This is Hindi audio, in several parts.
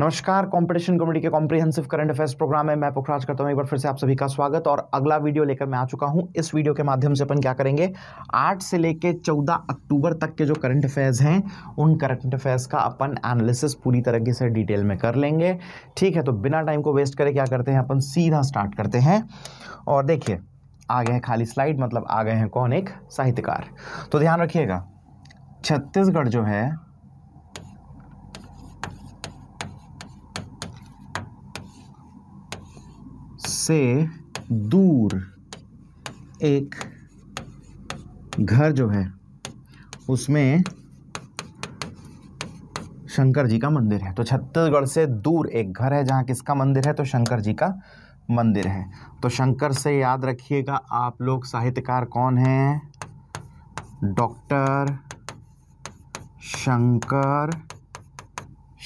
नमस्कार कंपटीशन कमेटी के कॉम्प्रिहेंसिव करंट अफेयर्स प्रोग्राम में मैं पुखराज करता हूं एक बार फिर से आप सभी का स्वागत और अगला वीडियो लेकर मैं आ चुका हूं इस वीडियो के माध्यम से अपन क्या करेंगे आठ से लेकर चौदह अक्टूबर तक के जो करंट अफेयर्स हैं उन करंट अफेयर्स का अपन एनालिसिस पूरी तरीके से डिटेल में कर लेंगे ठीक है तो बिना टाइम को वेस्ट करें क्या करते हैं अपन सीधा स्टार्ट करते हैं और देखिए आ गए हैं खाली स्लाइड मतलब आ गए हैं कौन एक साहित्यकार तो ध्यान रखिएगा छत्तीसगढ़ जो है से दूर एक घर जो है उसमें शंकर जी का मंदिर है तो छत्तीसगढ़ से दूर एक घर है जहाँ किसका मंदिर है तो शंकर जी का मंदिर है तो शंकर से याद रखिएगा आप लोग साहित्यकार कौन हैं डॉक्टर शंकर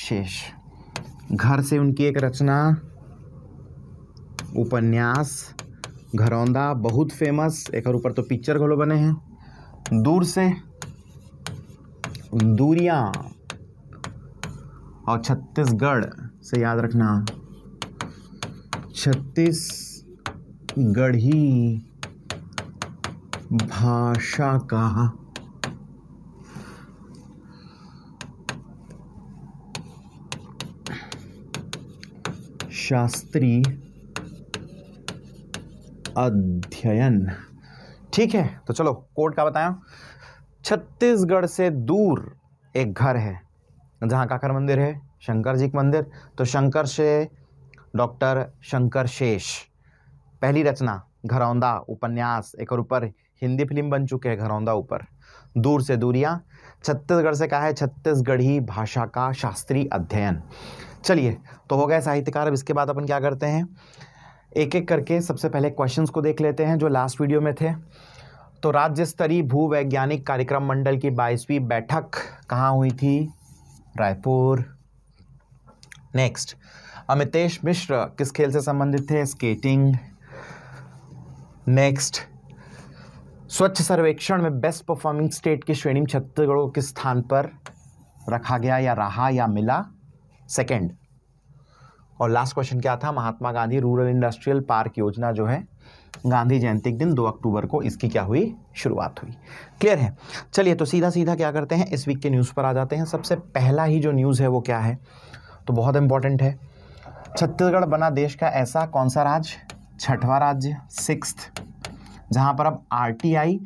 शेष घर से उनकी एक रचना उपन्यास घरौंदा बहुत फेमस एक ऊपर तो पिक्चर घलो बने हैं दूर से दूरिया और छत्तीसगढ़ से याद रखना छत्तीसगढ़ी भाषा का शास्त्री अध्ययन ठीक है तो चलो कोर्ट का बताया छत्तीसगढ़ से दूर एक घर है जहाँ काकर मंदिर है शंकर जी का मंदिर तो शंकर से डॉक्टर शंकर शेष पहली रचना घरौंदा उपन्यास एक और ऊपर हिंदी फिल्म बन चुके हैं घरौंदा ऊपर दूर से दूरियाँ छत्तीसगढ़ से कहा है छत्तीसगढ़ी भाषा का शास्त्रीय अध्ययन चलिए तो हो गए साहित्यकार अब इसके बाद अपन क्या करते हैं एक एक करके सबसे पहले क्वेश्चंस को देख लेते हैं जो लास्ट वीडियो में थे तो राज्य स्तरीय भूवैज्ञानिक कार्यक्रम मंडल की बाईसवीं बैठक कहाँ हुई थी रायपुर नेक्स्ट अमितेश मिश्र किस खेल से संबंधित थे स्केटिंग नेक्स्ट स्वच्छ सर्वेक्षण में बेस्ट परफॉर्मिंग स्टेट की श्रेणी छत्तीसगढ़ को किस स्थान पर रखा गया या रहा या मिला सेकंड और लास्ट क्वेश्चन क्या था Mahatma Gandhi rural industrial park योजना जो है गांधी जयंती के दिन 2 अक्टूबर को इसकी क्या हुई शुरुआत हुई क्लियर है चलिए तो सीधा सीधा क्या करते हैं इस वीक के न्यूज़ पर आ जाते हैं सबसे पहला ही जो न्यूज़ है वो क्या है तो बहुत इंपॉर्टेंट है छत्तीसगढ़ बना देश का ऐसा कौन सा राज्य छठवा राज्य सिक्स जहाँ पर अब आर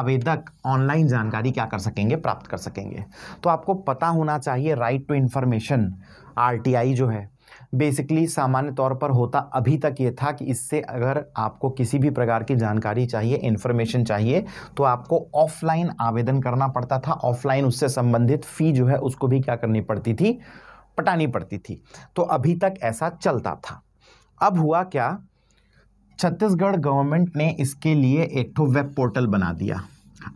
आवेदक ऑनलाइन जानकारी क्या कर सकेंगे प्राप्त कर सकेंगे तो आपको पता होना चाहिए राइट टू इन्फॉर्मेशन आर जो है बेसिकली सामान्य तौर पर होता अभी तक ये था कि इससे अगर आपको किसी भी प्रकार की जानकारी चाहिए इन्फॉर्मेशन चाहिए तो आपको ऑफलाइन आवेदन करना पड़ता था ऑफलाइन उससे संबंधित फ़ी जो है उसको भी क्या करनी पड़ती थी पटानी पड़ती थी तो अभी तक ऐसा चलता था अब हुआ क्या छत्तीसगढ़ गवर्नमेंट ने इसके लिए एक ठो वेब पोर्टल बना दिया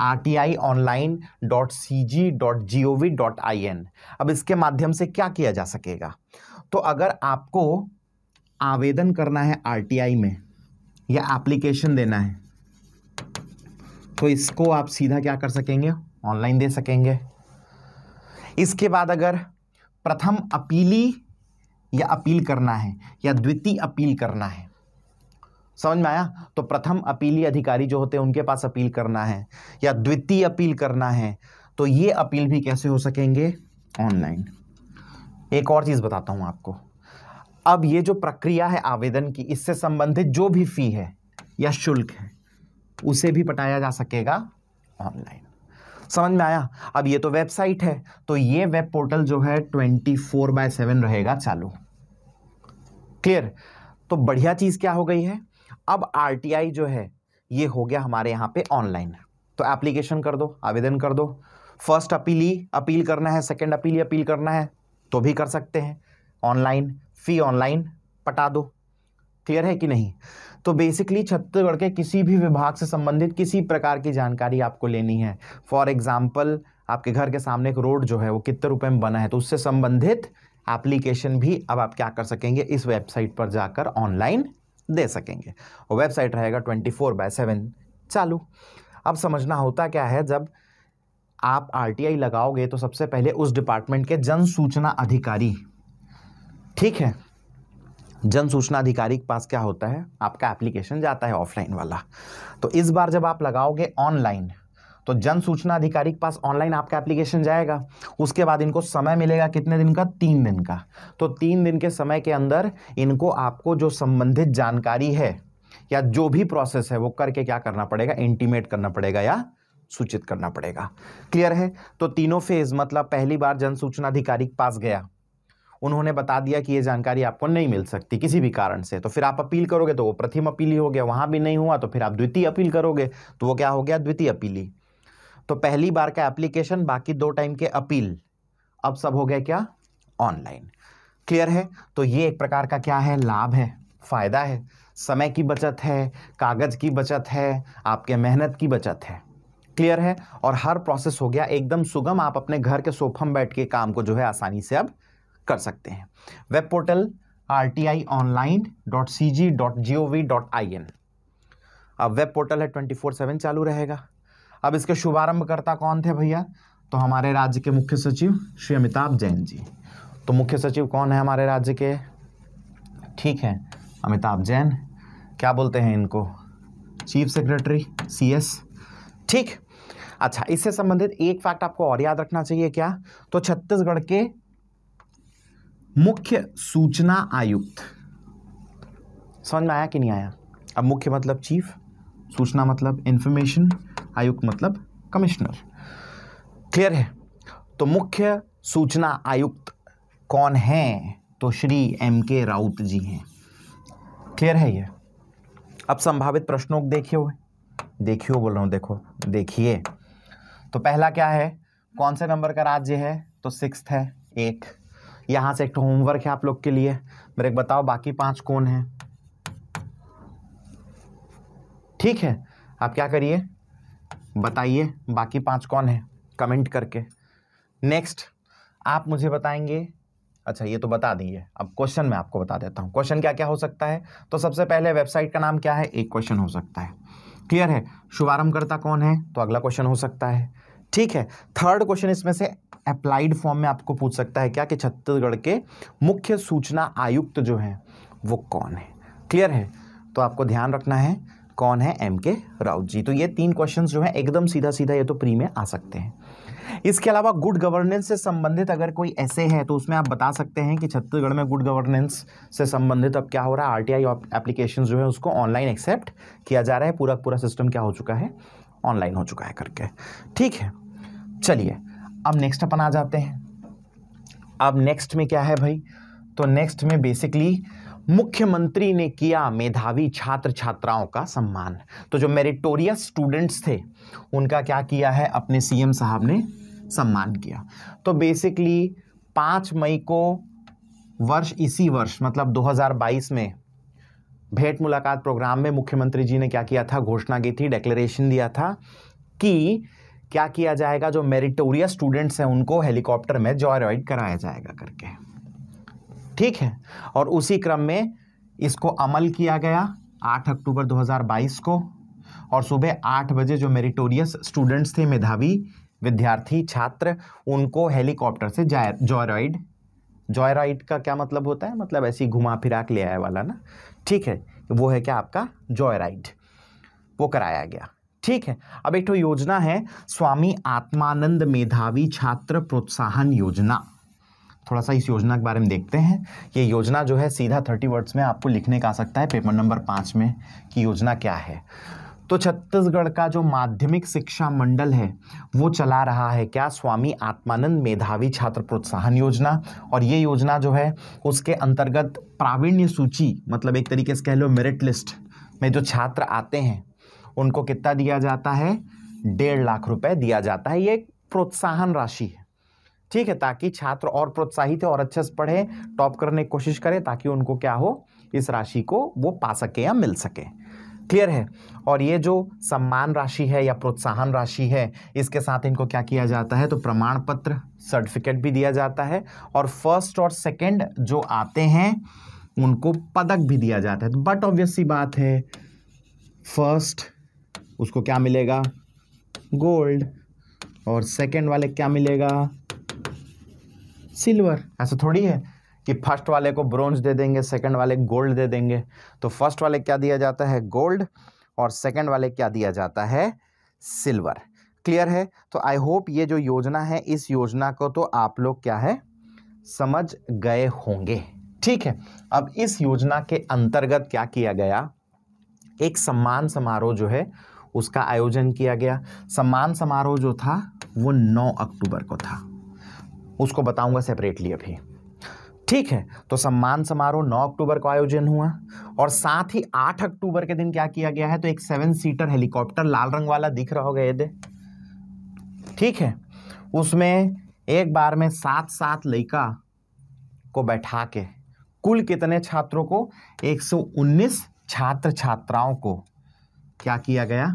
R T I online dot C G dot G O V dot I N अब इसके माध्यम से क्या किया जा सकेगा तो अगर आपको आवेदन करना है आरटीआई में या एप्लीकेशन देना है तो इसको आप सीधा क्या कर सकेंगे ऑनलाइन दे सकेंगे इसके बाद अगर प्रथम अपीली या अपील करना है या द्वितीय अपील करना है समझ में आया तो प्रथम अपीली अधिकारी जो होते हैं उनके पास अपील करना है या द्वितीय अपील करना है तो ये अपील भी कैसे हो सकेंगे ऑनलाइन एक और चीज़ बताता हूं आपको अब ये जो प्रक्रिया है आवेदन की इससे संबंधित जो भी फ़ी है या शुल्क है उसे भी पटाया जा सकेगा ऑनलाइन समझ में आया अब ये तो वेबसाइट है तो ये वेब पोर्टल जो है ट्वेंटी फोर बाय सेवन रहेगा चालू क्लियर तो बढ़िया चीज़ क्या हो गई है अब आरटीआई जो है ये हो गया हमारे यहां पे ऑनलाइन तो एप्लीकेशन कर दो आवेदन कर दो फर्स्ट अपील ही अपील करना है सेकेंड अपील ही अपील करना है तो भी कर सकते हैं ऑनलाइन फ़ी ऑनलाइन पटा दो क्लियर है कि नहीं तो बेसिकली छत्तीसगढ़ के किसी भी विभाग से संबंधित किसी प्रकार की जानकारी आपको लेनी है फॉर एग्ज़ाम्पल आपके घर के सामने एक रोड जो है वो कितने रुपए में बना है तो उससे संबंधित एप्लीकेशन भी अब आप क्या कर सकेंगे इस वेबसाइट पर जाकर ऑनलाइन दे सकेंगे और वेबसाइट रहेगा ट्वेंटी फोर बाय सेवन चालू अब समझना होता क्या है जब आप आरटीआई लगाओगे तो सबसे पहले उस डिपार्टमेंट के जन सूचना अधिकारी ठीक है जन सूचना अधिकारी के पास क्या होता है आपका एप्लीकेशन जाता है ऑफलाइन वाला तो इस बार जब आप लगाओगे ऑनलाइन तो जन सूचना अधिकारी के पास ऑनलाइन आपका एप्लीकेशन जाएगा उसके बाद इनको समय मिलेगा कितने दिन का तीन दिन का तो तीन दिन के समय के अंदर इनको आपको जो संबंधित जानकारी है या जो भी प्रोसेस है वो करके क्या करना पड़ेगा इंटीमेट करना पड़ेगा या सूचित करना पड़ेगा क्लियर है तो तीनों फेज मतलब पहली बार जन सूचना अधिकारी के पास गया उन्होंने बता दिया कि ये जानकारी आपको नहीं मिल सकती किसी भी कारण से तो फिर आप अपील करोगे तो वो प्रथम अपीली हो गया वहां भी नहीं हुआ तो फिर आप द्वितीय अपील करोगे तो वो क्या हो गया द्वितीय अपीली तो पहली बार का एप्लीकेशन बाकी दो टाइम के अपील अब सब हो गए क्या ऑनलाइन क्लियर है तो ये एक प्रकार का क्या है लाभ है फ़ायदा है समय की बचत है कागज़ की बचत है आपके मेहनत की बचत है क्लियर है और हर प्रोसेस हो गया एकदम सुगम आप अपने घर के सोफम बैठ के काम को जो है आसानी से अब कर सकते हैं web portal R T I online dot C G dot G O V dot I N अब वेब पोर्टल है ट्वेंटी फोर सेवन चालू रहेगा अब इसके शुभारंभकर्ता कौन थे भैया तो हमारे राज्य के मुख्य सचिव श्री अमिताभ जैन जी तो मुख्य सचिव कौन है हमारे राज्य के ठीक है अमिताभ जैन क्या बोलते हैं इनको चीफ सेक्रेटरी सी एस ठीक अच्छा इससे संबंधित एक फैक्ट आपको और याद रखना चाहिए क्या तो छत्तीसगढ़ के मुख्य सूचना आयुक्त समझ में आया कि नहीं आया अब मुख्य मतलब चीफ सूचना मतलब इंफॉर्मेशन आयुक्त मतलब कमिश्नर क्लियर है तो मुख्य सूचना आयुक्त कौन है तो श्री एम के राउत जी हैं क्लियर है ये अब संभावित प्रश्नों को देखिए देखियो बोल रहा हूँ देखो देखिए तो पहला क्या है कौन से नंबर का राज्य है तो सिक्स है एक यहाँ से एक होमवर्क तो है आप लोग के लिए मेरे एक बताओ बाकी पांच कौन है ठीक है आप क्या करिए बताइए बाकी पांच कौन है कमेंट करके नेक्स्ट आप मुझे बताएंगे अच्छा ये तो बता दिए अब क्वेश्चन मैं आपको बता देता हूँ क्वेश्चन क्या क्या हो सकता है तो सबसे पहले वेबसाइट का नाम क्या है एक क्वेश्चन हो सकता है क्लियर है शुभारंभकर्ता कौन है तो अगला क्वेश्चन हो सकता है ठीक है थर्ड क्वेश्चन इसमें से अप्लाइड फॉर्म में आपको पूछ सकता है क्या कि छत्तीसगढ़ के मुख्य सूचना आयुक्त जो हैं वो कौन है क्लियर है तो आपको ध्यान रखना है कौन है एम के राउत जी तो ये तीन क्वेश्चंस जो हैं एकदम सीधा सीधा ये तो प्री में आ सकते हैं इसके अलावा गुड गवर्नेंस से संबंधित अगर कोई ऐसे है तो उसमें आप बता सकते हैं कि छत्तीसगढ़ में गुड गवर्नेंस से संबंधित अब क्या हो रहा है आरटीआई एप्लीकेशन जो है उसको ऑनलाइन एक्सेप्ट किया जा रहा है पूरा पूरा सिस्टम क्या हो चुका है ऑनलाइन हो चुका है करके ठीक है चलिए अब नेक्स्ट अपन आ जाते हैं अब नेक्स्ट में क्या है भाई तो नेक्स्ट में बेसिकली मुख्यमंत्री ने किया मेधावी छात्र छात्राओं का सम्मान तो जो मेरिटोरियस स्टूडेंट्स थे उनका क्या किया है अपने सीएम साहब ने सम्मान किया तो बेसिकली पाँच मई को वर्ष इसी वर्ष मतलब 2022 में भेंट मुलाकात प्रोग्राम में मुख्यमंत्री जी ने क्या किया था घोषणा की थी डेक्लेरेशन दिया था कि क्या किया जाएगा जो मेरिटोरियस स्टूडेंट्स हैं उनको हेलीकॉप्टर में जॉय कराया जाएगा करके ठीक है और उसी क्रम में इसको अमल किया गया 8 अक्टूबर 2022 को और सुबह आठ बजे जो मेरिटोरियस स्टूडेंट्स थे मेधावी विद्यार्थी छात्र उनको हेलीकॉप्टर से जॉयराइड जॉयराइड का क्या मतलब होता है मतलब ऐसी घुमा फिरा के ले आया वाला ना ठीक है वो है क्या आपका जॉयराइड वो कराया गया ठीक है अब एक तो योजना है स्वामी आत्मानंद मेधावी छात्र प्रोत्साहन योजना थोड़ा सा इस योजना के बारे में देखते हैं ये योजना जो है सीधा थर्टी वर्ड्स में आपको लिखने का आ सकता है पेपर नंबर पाँच में कि योजना क्या है तो छत्तीसगढ़ का जो माध्यमिक शिक्षा मंडल है वो चला रहा है क्या स्वामी आत्मानंद मेधावी छात्र प्रोत्साहन योजना और ये योजना जो है उसके अंतर्गत प्रावीण्य सूची मतलब एक तरीके से कह लो मेरिट लिस्ट में जो छात्र आते हैं उनको कितना दिया जाता है डेढ़ लाख रुपए दिया जाता है ये एक प्रोत्साहन राशि है ठीक है ताकि छात्र और प्रोत्साहित और अच्छे से पढ़े टॉप करने की कोशिश करें ताकि उनको क्या हो इस राशि को वो पा सके या मिल सके क्लियर है और ये जो सम्मान राशि है या प्रोत्साहन राशि है इसके साथ इनको क्या किया जाता है तो प्रमाण पत्र सर्टिफिकेट भी दिया जाता है और फर्स्ट और सेकंड जो आते हैं उनको पदक भी दिया जाता है तो बट ऑब्वियसली बात है फर्स्ट उसको क्या मिलेगा गोल्ड और सेकंड वाले क्या मिलेगा सिल्वर ऐसा थोड़ी है कि फर्स्ट वाले को ब्रॉन्ज दे देंगे सेकंड वाले गोल्ड दे देंगे तो फर्स्ट वाले क्या दिया जाता है गोल्ड और सेकंड वाले क्या दिया जाता है सिल्वर क्लियर है तो आई होप ये जो योजना है इस योजना को तो आप लोग क्या है समझ गए होंगे ठीक है अब इस योजना के अंतर्गत क्या किया गया एक सम्मान समारोह जो है उसका आयोजन किया गया सम्मान समारोह जो था वो 9 अक्टूबर को था उसको बताऊंगा सेपरेटली अभी ठीक है तो सम्मान समारोह 9 अक्टूबर को आयोजन हुआ और साथ ही 8 अक्टूबर के दिन क्या किया गया है तो एक सेवन सीटर हेलीकॉप्टर लाल रंग वाला दिख रहा होगा ये दे ठीक है उसमें एक बार में सात सात लड़का को बैठा के कुल कितने छात्रों को 119 छात्र छात्राओं को क्या किया गया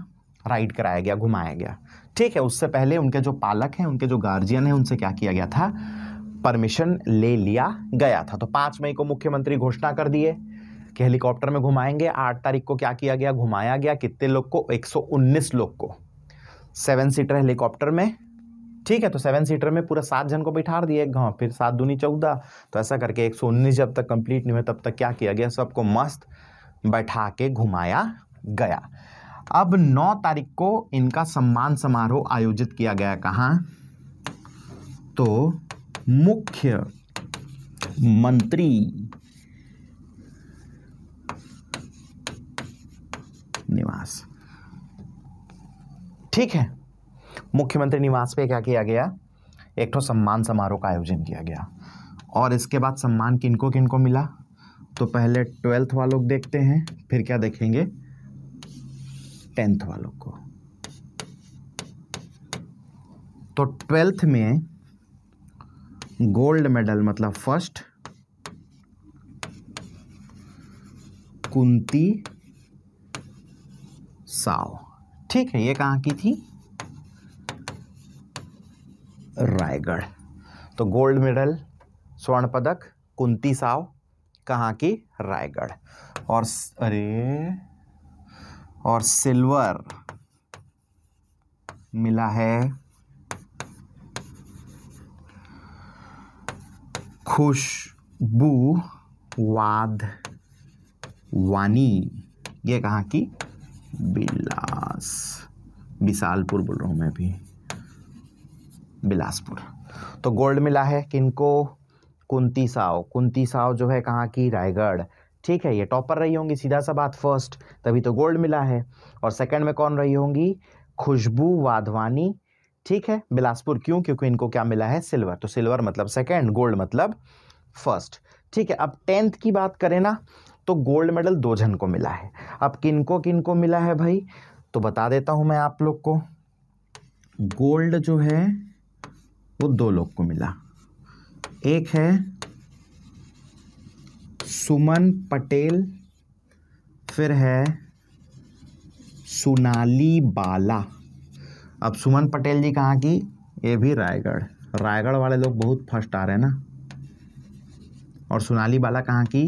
राइड कराया गया घुमाया गया ठीक है उससे पहले उनके जो पालक हैं उनके जो गार्जियन हैं उनसे क्या किया गया था परमिशन ले लिया गया था तो पाँच मई को मुख्यमंत्री घोषणा कर दिए कि हेलीकॉप्टर में घुमाएंगे आठ तारीख को क्या किया गया घुमाया गया कितने लोग को एक लोग को सेवन सीटर हेलीकॉप्टर में ठीक है तो सेवन सीटर में पूरा सात जन को बिठा दिए एक गाँव फिर सात दूनी चौदह तो ऐसा करके एक सौ उन्नीस जब तक कंप्लीट नहीं हुआ तब तक क्या किया गया सबको मस्त बैठा के घुमाया गया अब 9 तारीख को इनका सम्मान समारोह आयोजित किया गया कहाँ तो मुख्य मंत्री निवास ठीक है मुख्यमंत्री निवास पे क्या किया गया एक तो सम्मान समारोह का आयोजन किया गया और इसके बाद सम्मान किनको किनको मिला तो पहले ट्वेल्थ वालों को देखते हैं फिर क्या देखेंगे टेंथ वालों को तो ट्वेल्थ में गोल्ड मेडल मतलब फर्स्ट कुंती साव ठीक है ये कहाँ की थी रायगढ़ तो गोल्ड मेडल स्वर्ण पदक कुंती साव कहाँ की रायगढ़ और अरे और सिल्वर मिला है वाद वानी ये कहाँ की बिलास विशालपुर बोल रहा हूँ मैं भी बिलासपुर तो गोल्ड मिला है किनको कुंती साव कुंती साव जो है कहाँ की रायगढ़ ठीक है ये टॉपर रही होंगी सीधा सा बात फर्स्ट तभी तो गोल्ड मिला है और सेकंड में कौन रही होंगी खुशबू वाधवानी ठीक है बिलासपुर क्यों क्योंकि इनको क्या मिला है सिल्वर तो सिल्वर मतलब सेकंड गोल्ड मतलब फर्स्ट ठीक है अब टेंथ की बात करें ना तो गोल्ड मेडल दो जन को मिला है अब किनको किनको मिला है भाई तो बता देता हूं मैं आप लोग को गोल्ड जो है वो दो लोग को मिला एक है सुमन पटेल फिर है सोनाली बाला अब सुमन पटेल जी कहाँ की ये भी रायगढ़ रायगढ़ वाले लोग बहुत फर्स्ट आ रहे हैं ना और सोनाली बाला कहाँ की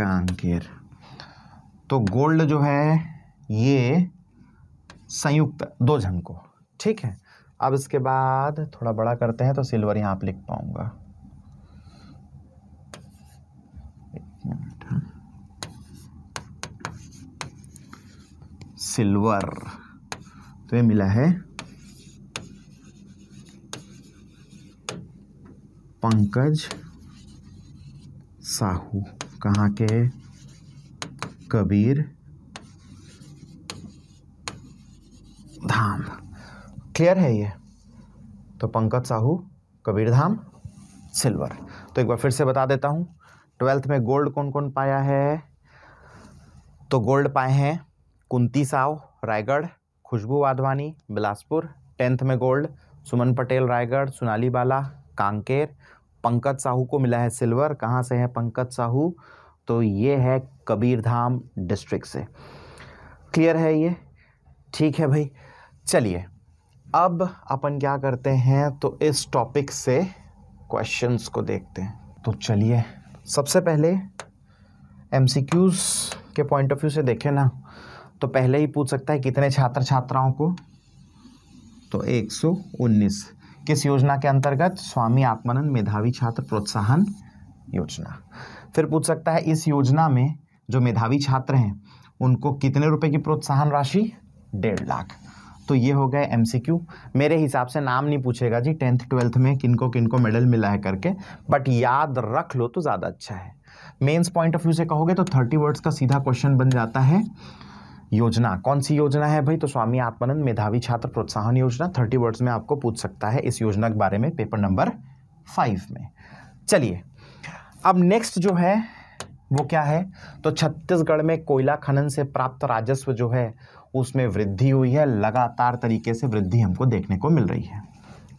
कांकेर तो गोल्ड जो है ये संयुक्त दो जन को ठीक है अब इसके बाद थोड़ा बड़ा करते हैं तो सिल्वर यहाँ आप लिख पाऊंगा सिल्वर तो ये मिला है पंकज साहू कहाँ के कबीर धाम क्लियर है ये तो पंकज साहू कबीर धाम सिल्वर तो एक बार फिर से बता देता हूँ ट्वेल्थ में गोल्ड कौन कौन पाया है तो गोल्ड पाए हैं कुंती साव रायगढ़ खुशबू वाधवानी बिलासपुर टेंथ में गोल्ड सुमन पटेल रायगढ़ सोनाली बाला कांकेर पंकज साहू को मिला है सिल्वर कहाँ से है पंकज साहू तो ये है कबीरधाम डिस्ट्रिक्ट से क्लियर है ये ठीक है भाई चलिए अब अपन क्या करते हैं तो इस टॉपिक से क्वेश्चंस को देखते हैं तो चलिए सबसे पहले एमसीक्यूज़ के पॉइंट ऑफ व्यू से देखें ना तो पहले ही पूछ सकता है कितने छात्र छात्राओं को तो 119 किस योजना के अंतर्गत स्वामी आत्मानंद मेधावी छात्र प्रोत्साहन योजना फिर पूछ सकता है इस योजना में जो मेधावी छात्र हैं उनको कितने रुपए की प्रोत्साहन राशि डेढ़ लाख तो ये हो गए एमसीक्यू मेरे हिसाब से नाम नहीं पूछेगा जी टेंथ ट्वेल्थ में किनको किनको मेडल मिला है करके बट याद रख लो तो ज़्यादा अच्छा है मेंस पॉइंट ऑफ व्यू से कहोगे तो थर्टी वर्ड्स का सीधा क्वेश्चन बन जाता है योजना कौन सी योजना है भाई तो स्वामी आत्मानंद मेधावी छात्र प्रोत्साहन योजना थर्टी वर्ड्स में आपको पूछ सकता है इस योजना के बारे में पेपर नंबर फाइव में चलिए अब नेक्स्ट जो है वो क्या है तो छत्तीसगढ़ में कोयला खनन से प्राप्त राजस्व जो है उसमें वृद्धि हुई है लगातार तरीके से वृद्धि हमको देखने को मिल रही है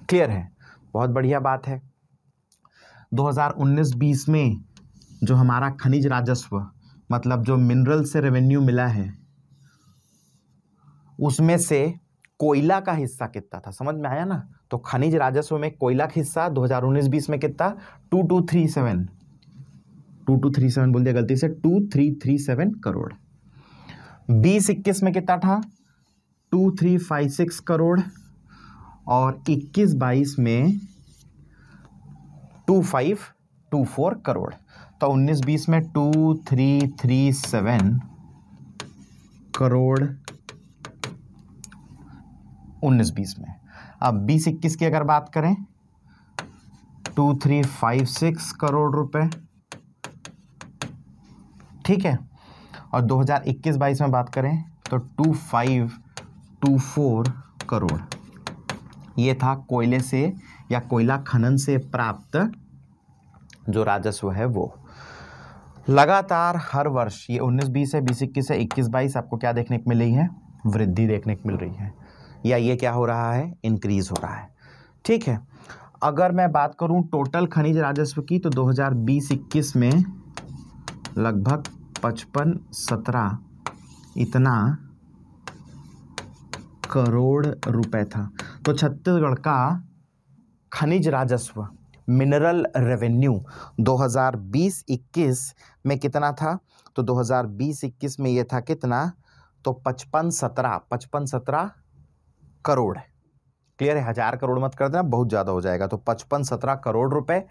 क्लियर है बहुत बढ़िया बात है 2019-20 में जो हमारा खनिज राजस्व मतलब जो मिनरल से रेवेन्यू मिला है उसमें से कोयला का हिस्सा कितना था समझ में आया ना तो खनिज राजस्व में कोयला का हिस्सा दो हजार उन्नीस बीस में कितना two two three seven two two three seven बोल दिया गलती से two three three seven crore बीस इक्कीस में कितना था two three five six crore और इक्कीस बाईस में two five two four crore तो उन्नीस बीस में two three three seven crore उन्नीस बीस में अब बीस इक्कीस की अगर बात करें two three five six crore रुपए ठीक है और 2021-22 में बात करें तो two five two four crore ये था कोयले से या कोयला खनन से प्राप्त जो राजस्व है वो लगातार हर वर्ष ये 19 बीस है बीस इक्कीस है इक्कीस बाईस आपको क्या देखने को मिल रही है वृद्धि देखने को मिल रही है या ये क्या हो रहा है इंक्रीज़ हो रहा है ठीक है अगर मैं बात करूं टोटल खनिज राजस्व की तो 2020-21 में लगभग पचपन सत्रह इतना करोड़ रुपए था तो छत्तीसगढ़ का खनिज राजस्व मिनरल रेवेन्यू 2020-21 में कितना था तो 2020-21 में ये था कितना तो पचपन सत्रह पचपन सत्रह करोड़ है क्लियर है हजार करोड़ मत कर देना बहुत ज़्यादा हो जाएगा तो पचपन सत्रह करोड़ रुपए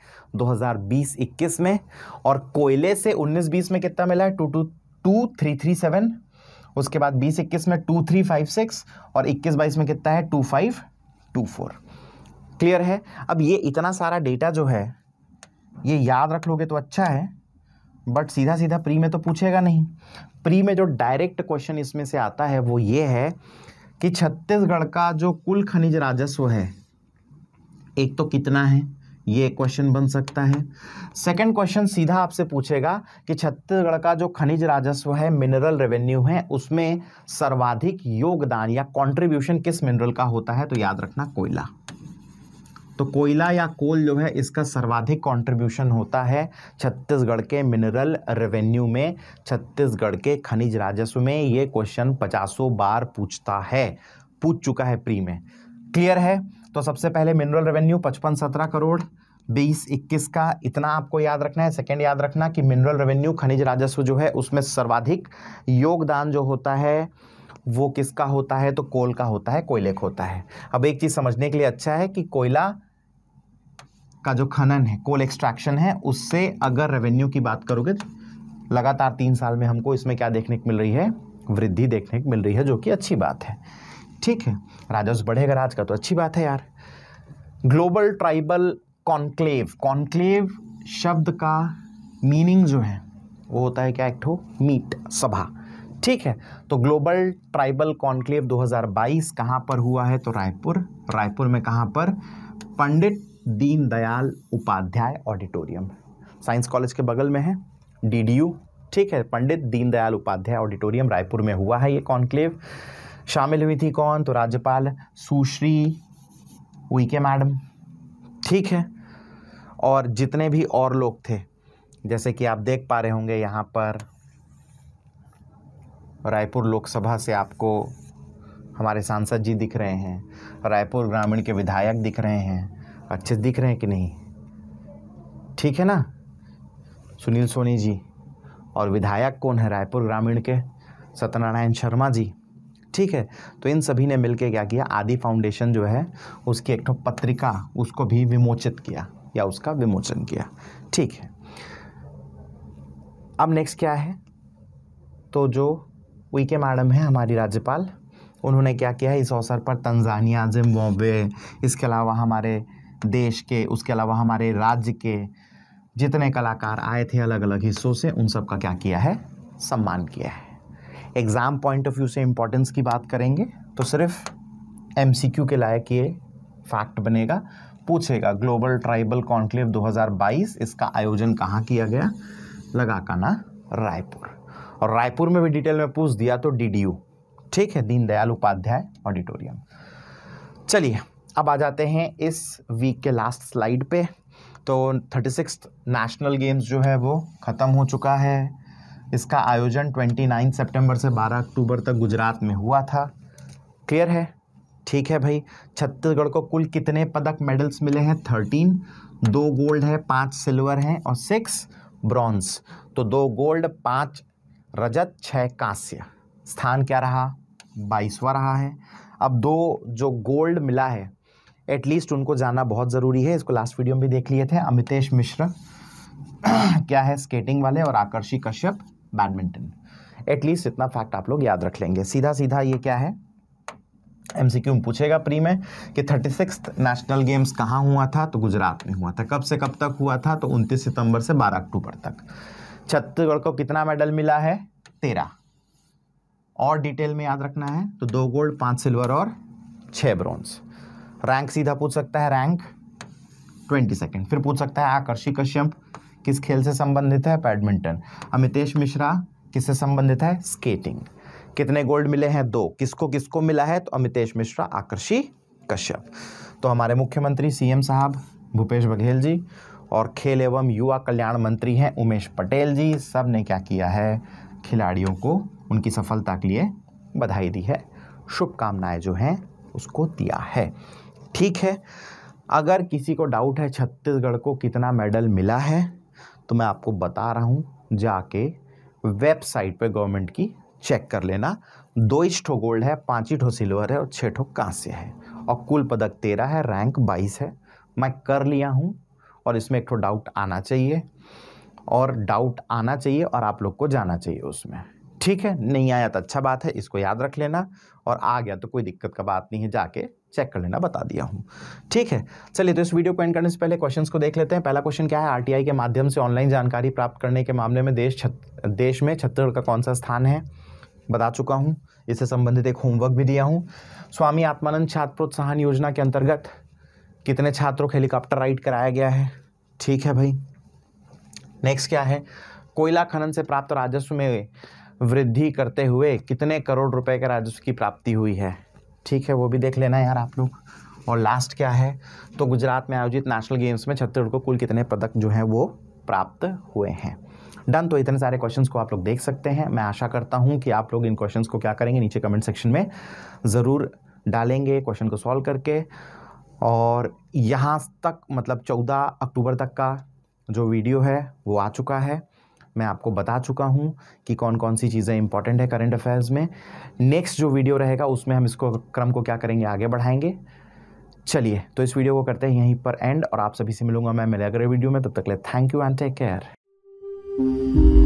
2020-21 में और कोयले से 19-20 में कितना मिला है two two two three three seven उसके बाद बीस इक्कीस में टू थ्री फाइव सिक्स और इक्कीस बाईस में कितना है two five two four clear है अब ये इतना सारा डेटा जो है ये याद रख लोगे तो अच्छा है बट सीधा सीधा प्री में तो पूछेगा नहीं प्री में जो डायरेक्ट क्वेश्चन इसमें से आता है वो ये है कि छत्तीसगढ़ का जो कुल खनिज राजस्व है एक तो कितना है ये क्वेश्चन बन सकता है सेकंड क्वेश्चन सीधा आपसे पूछेगा कि छत्तीसगढ़ का जो खनिज राजस्व है मिनरल रेवेन्यू है उसमें सर्वाधिक योगदान या कंट्रीब्यूशन किस मिनरल का होता है तो याद रखना कोयला तो कोयला या कोल जो है इसका सर्वाधिक कंट्रीब्यूशन होता है छत्तीसगढ़ के मिनरल रेवेन्यू में छत्तीसगढ़ के खनिज राजस्व में ये क्वेश्चन पचासों बार पूछता है पूछ चुका है प्री में क्लियर है तो सबसे पहले मिनरल रेवेन्यू पचपन सत्रह करोड़ बीस इक्कीस का इतना आपको याद रखना है सेकेंड याद रखना कि मिनरल रेवेन्यू खनिज राजस्व जो है उसमें सर्वाधिक योगदान जो होता है वो किसका होता है तो कोल का होता है कोयले का होता है अब एक चीज़ समझने के लिए अच्छा है कि कोयला का जो खनन है कोल एक्सट्रैक्शन है उससे अगर रेवेन्यू की बात करोगे लगातार तीन साल में हमको इसमें क्या देखने को मिल रही है वृद्धि देखने को मिल रही है जो कि अच्छी बात है ठीक है राजस्व बढ़ेगा राज का तो अच्छी बात है यार ग्लोबल ट्राइबल कॉन्क्लेव कॉन्क्लेव शब्द का मीनिंग जो है वो होता है क्या एक ठो मीट सभा ठीक है तो ग्लोबल ट्राइबल कॉन्क्लेव 2022 कहाँ पर हुआ है तो रायपुर रायपुर में कहाँ पर Pandit Deendayal Upadhyay auditorium science college के बगल में है डीडीयू ठीक है पंडित दीनदयाल उपाध्याय ऑडिटोरियम रायपुर में हुआ है ये कॉन्क्लेव शामिल हुई थी कौन तो राज्यपाल सुश्री उइके मैडम ठीक है और जितने भी और लोग थे जैसे कि आप देख पा रहे होंगे यहाँ पर रायपुर लोकसभा से आपको हमारे सांसद जी दिख रहे हैं रायपुर ग्रामीण के विधायक दिख रहे हैं अच्छे दिख रहे हैं कि नहीं ठीक है ना सुनील सोनी जी और विधायक कौन है रायपुर ग्रामीण के सत्यनारायण शर्मा जी ठीक है तो इन सभी ने मिलकर क्या किया आदि फाउंडेशन जो है उसकी एक पत्रिका उसको भी विमोचित किया या उसका विमोचन किया ठीक है अब नेक्स्ट क्या है तो जो वी के मैडम है हमारी राज्यपाल उन्होंने क्या किया है इस अवसर पर तंजानिया जिम्बाब्वे इसके अलावा हमारे देश के उसके अलावा हमारे राज्य के जितने कलाकार आए थे अलग अलग हिस्सों से उन सब का क्या किया है सम्मान किया है एग्ज़ाम पॉइंट ऑफ व्यू से इम्पोर्टेंस की बात करेंगे तो सिर्फ एम के लायक ये फैक्ट बनेगा पूछेगा ग्लोबल ट्राइबल कॉन्क्लेव 2022 इसका आयोजन कहाँ किया गया लगा का ना रायपुर और रायपुर में भी डिटेल में पूछ दिया तो डी ठीक है दीनदयाल उपाध्याय ऑडिटोरियम चलिए अब आ जाते हैं इस वीक के लास्ट स्लाइड पे तो थर्टी सिक्स नेशनल गेम्स जो है वो ख़त्म हो चुका है इसका आयोजन ट्वेंटी नाइन सेप्टेम्बर से बारह अक्टूबर तक गुजरात में हुआ था क्लियर है ठीक है भाई छत्तीसगढ़ को कुल कितने पदक मेडल्स मिले हैं थर्टीन दो गोल्ड है पाँच सिल्वर हैं और सिक्स ब्रॉन्ज तो दो गोल्ड पाँच रजत छः कांस्य स्थान क्या रहा बाईसवा रहा है अब दो जो गोल्ड मिला है एटलीस्ट उनको जानना बहुत ज़रूरी है इसको लास्ट वीडियो में भी देख लिए थे अमितेश मिश्रा क्या है स्केटिंग वाले और आकर्षी कश्यप बैडमिंटन एटलीस्ट इतना फैक्ट आप लोग याद रख लेंगे सीधा सीधा ये क्या है एम सी क्यू में पूछेगा प्री में कि थर्टी सिक्स नेशनल गेम्स कहाँ हुआ था तो गुजरात में हुआ था कब से कब तक हुआ था तो उनतीस सितंबर से बारह अक्टूबर तक छत्तीसगढ़ को कितना मेडल मिला है तेरह और डिटेल में याद रखना है तो दो गोल्ड पाँच सिल्वर और छः ब्रॉन्ज़ रैंक सीधा पूछ सकता है रैंक ट्वेंटी सेकेंड फिर पूछ सकता है आकर्षी कश्यप किस खेल से संबंधित है बैडमिंटन अमितेश मिश्रा किससे संबंधित है स्केटिंग कितने गोल्ड मिले हैं दो किसको किसको मिला है तो अमितेश मिश्रा आकर्षी कश्यप तो हमारे मुख्यमंत्री सीएम साहब भूपेश बघेल जी और खेल एवं युवा कल्याण मंत्री हैं उमेश पटेल जी सब ने क्या किया है खिलाड़ियों को उनकी सफलता के लिए बधाई दी है शुभकामनाएं जो हैं उसको दिया है ठीक है अगर किसी को डाउट है छत्तीसगढ़ को कितना मेडल मिला है तो मैं आपको बता रहा हूँ जाके वेबसाइट पे गवर्नमेंट की चेक कर लेना दो ही ठो गोल्ड है पाँच ही ठो सिल्वर है और छः ठो कांस्य है और कुल पदक तेरह है रैंक बाईस है मैं कर लिया हूँ और इसमें एक ठो डाउट आना चाहिए और डाउट आना चाहिए और आप लोग को जाना चाहिए उसमें ठीक है नहीं आया तो अच्छा बात है इसको याद रख लेना और आ गया तो कोई दिक्कत का बात नहीं है जाके चेक कर लेना बता दिया हूँ ठीक है चलिए तो इस वीडियो को एंड करने से पहले क्वेश्चंस को देख लेते हैं पहला क्वेश्चन क्या है आरटीआई के माध्यम से ऑनलाइन जानकारी प्राप्त करने के मामले में देश छत, देश में छत्तीसगढ़ का कौन सा स्थान है बता चुका हूँ इससे संबंधित एक होमवर्क भी दिया हूँ स्वामी आत्मानंद छात्र प्रोत्साहन योजना के अंतर्गत कितने छात्रों को हेलीकॉप्टर राइड कराया गया है ठीक है भाई नेक्स्ट क्या है कोयला खनन से प्राप्त राजस्व में वृद्धि करते हुए कितने करोड़ रुपए के राजस्व की प्राप्ति हुई है ठीक है वो भी देख लेना यार आप लोग और लास्ट क्या है तो गुजरात में आयोजित नेशनल गेम्स में छत्तीसगढ़ को कुल कितने पदक जो हैं वो प्राप्त हुए हैं डन तो इतने सारे क्वेश्चंस को आप लोग देख सकते हैं मैं आशा करता हूं कि आप लोग इन क्वेश्चंस को क्या करेंगे नीचे कमेंट सेक्शन में ज़रूर डालेंगे क्वेश्चन को सॉल्व करके और यहाँ तक मतलब चौदह अक्टूबर तक का जो वीडियो है वो आ चुका है मैं आपको बता चुका हूँ कि कौन कौन सी चीज़ें इंपॉर्टेंट है करंट अफेयर्स में नेक्स्ट जो वीडियो रहेगा उसमें हम इसको क्रम को क्या करेंगे आगे बढ़ाएंगे चलिए तो इस वीडियो को करते हैं यहीं पर एंड और आप सभी से मिलूंगा मैं मेरे अगले वीडियो में तब तक ले thank you and take care